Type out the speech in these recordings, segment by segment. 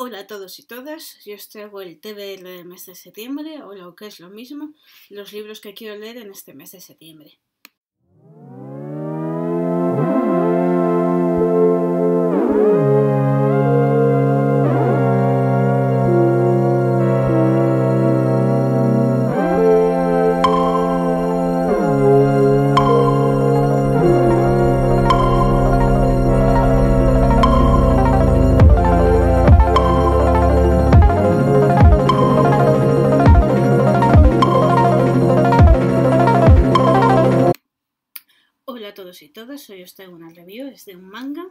Hola a todos y todas, yo os traigo el TBL del mes de septiembre, o lo que es lo mismo, los libros que quiero leer en este mes de septiembre. y todas, hoy os traigo una review, es de un manga,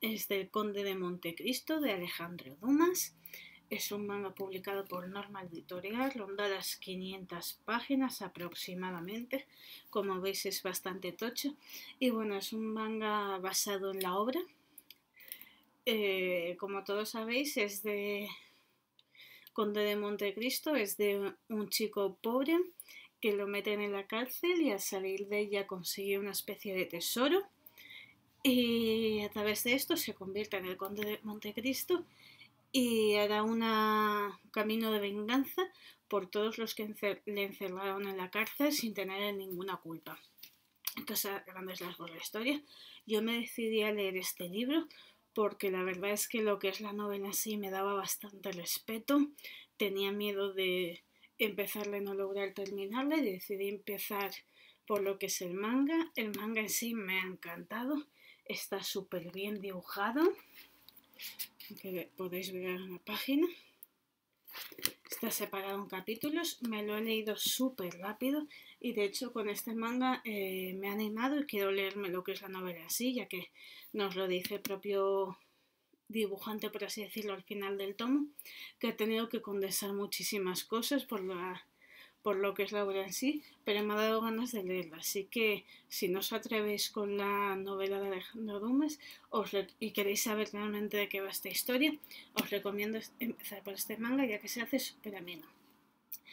es del Conde de Montecristo de Alejandro Dumas, es un manga publicado por Norma Editorial, ronda las 500 páginas aproximadamente, como veis es bastante tocho, y bueno, es un manga basado en la obra, eh, como todos sabéis es de Conde de Montecristo, es de un chico pobre que lo meten en la cárcel y al salir de ella consigue una especie de tesoro y a través de esto se convierte en el conde de Montecristo y hará un camino de venganza por todos los que le encerraron en la cárcel sin tener ninguna culpa. Entonces, a grandes la historia, yo me decidí a leer este libro porque la verdad es que lo que es la novela sí me daba bastante respeto. Tenía miedo de, empezarle y no lograr terminarle, decidí empezar por lo que es el manga. El manga en sí me ha encantado, está súper bien dibujado, que podéis ver en la página. Está separado en capítulos, me lo he leído súper rápido y de hecho con este manga eh, me ha animado y quiero leerme lo que es la novela así, ya que nos lo dice el propio dibujante, por así decirlo, al final del tomo, que he tenido que condensar muchísimas cosas por, la, por lo que es la obra en sí, pero me ha dado ganas de leerla. Así que si no os atrevéis con la novela de Alejandro Dumas y queréis saber realmente de qué va esta historia, os recomiendo empezar por este manga ya que se hace súper ameno.